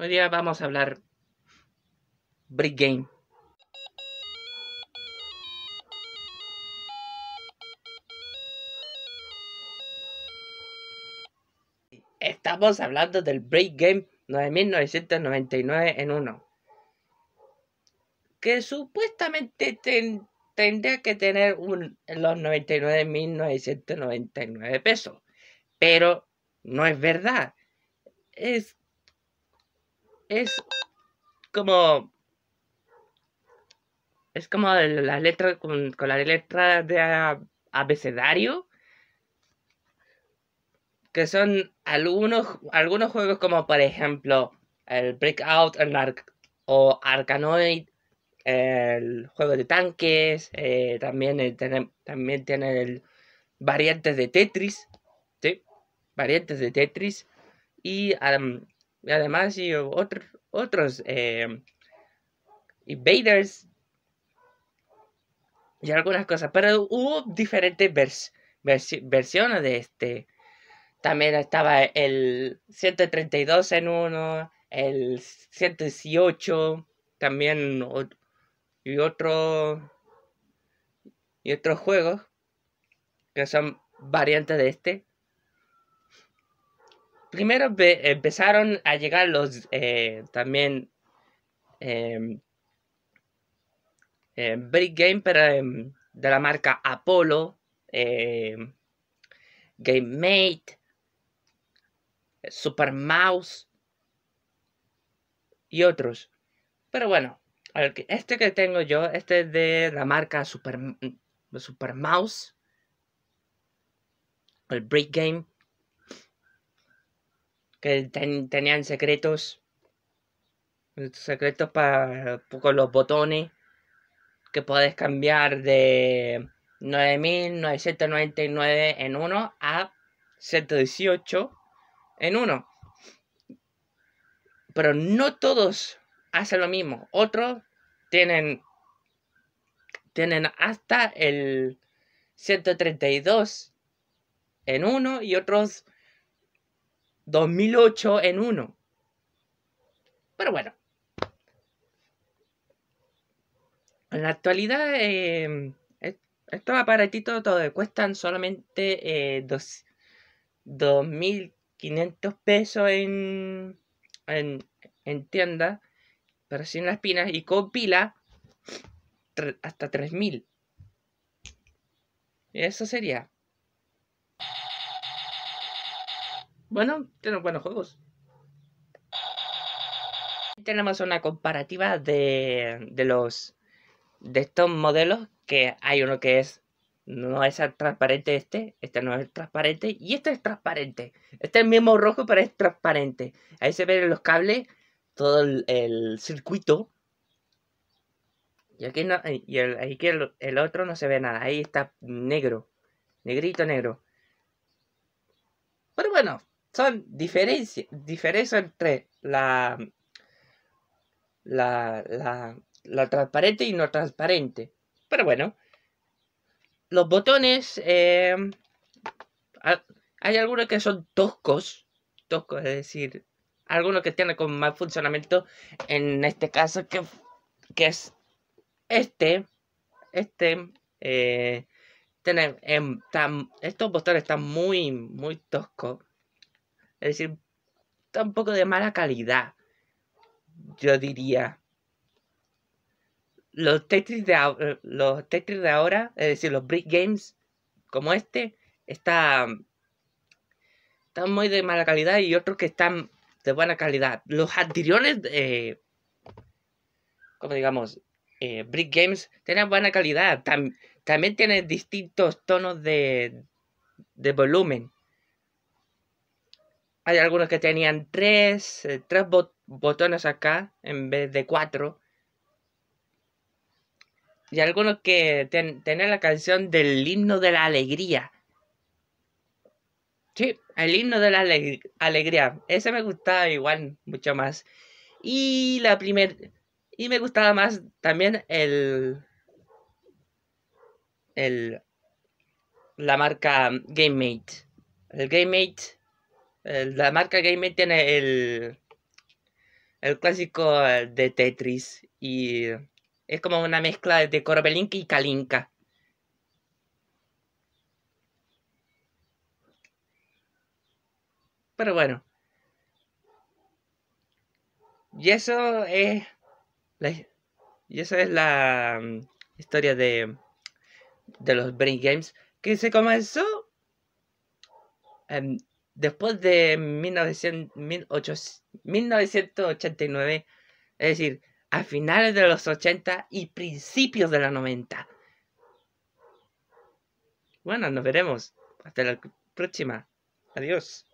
Hoy día vamos a hablar Break Game. Estamos hablando del Break Game 9999 en uno Que supuestamente tendría que tener un, los 99.999 pesos. Pero no es verdad. Es es como... Es como las letra... con, con las letras de abecedario. Que son algunos, algunos juegos como por ejemplo el Breakout o Arcanoid, el juego de tanques, eh, también, eh, también tiene el, variantes de Tetris, ¿sí? variantes de Tetris, y además y otros otros em, invaders y algunas cosas. Pero hubo diferentes versiones de este. También estaba el 132 en uno, el 118, también y otro y otros juegos que son variantes de este primero empezaron a llegar los eh, también eh, em, em, Brick Game, pero em, de la marca Apollo, GameMate, Super Mouse y otros. Pero bueno, este que tengo yo, este es de la marca Super, Super Mouse, el Brick Game que tenían secretos, secretos para con los botones que puedes cambiar de 9.999 en uno a 118 en 1 Pero no todos hacen lo mismo. Otros tienen, tienen hasta el 132 en uno y otros 2008 en uno. Pero bueno. En la actualidad, em, estos aparatitos todo, cuestan solamente eh, 2.500 pesos en, en, tienda, pero sin las pinas, y con pila hasta 3.000. Eso sería. Bueno, tenemos buenos juegos. Tenemos una comparativa de, de los de estos modelos que hay uno que es no es transparente este, este no es transparente y este es transparente. Este es el mismo rojo pero es transparente. Ahí se ven los cables, todo el, circuito. Y aquí no, y aquí el, otro no se ve nada. Ahí está negro, negrito negro. Pero bueno, son diferencias diferencia entre la, la, la, la transparente y no transparente. Pero bueno, los botones, eh, hay algunos que son toscos, toscos, es decir, algunos que tienen con mal funcionamiento, en este caso que, que es este, este, eh, em, estos botones están muy, muy toscos, es decir, poco de mala calidad. Yo diría. Los Tetris de, los Tetris de ahora, es decir, los Brick Games como este, está, están muy de mala calidad y otros que están de buena calidad. Los anteriores, eh, como digamos, eh, Brick Games, tienen buena calidad. también tienen distintos tonos de, de volumen. Hay algunos que tenían tres, eh, botones acá en vez de cuatro. Y algunos que tenían la canción del himno de la alegría. Sí, el himno de la alegría. Ese me gustaba igual mucho más. Y la primera... Y me gustaba más también el... El... La marca GameMate. El GameMate la marca me tiene el, el clásico eh, de Tetris y es como una mezcla de Corbelinka y Kalinka. Pero bueno. Y eso es la, y eso es la mm, historia de, de los Brain Games que se comenzó en em, después de 1989, es decir, a finales de los 80 y principios de la 90. Bueno, nos veremos. Hasta la próxima. Adiós.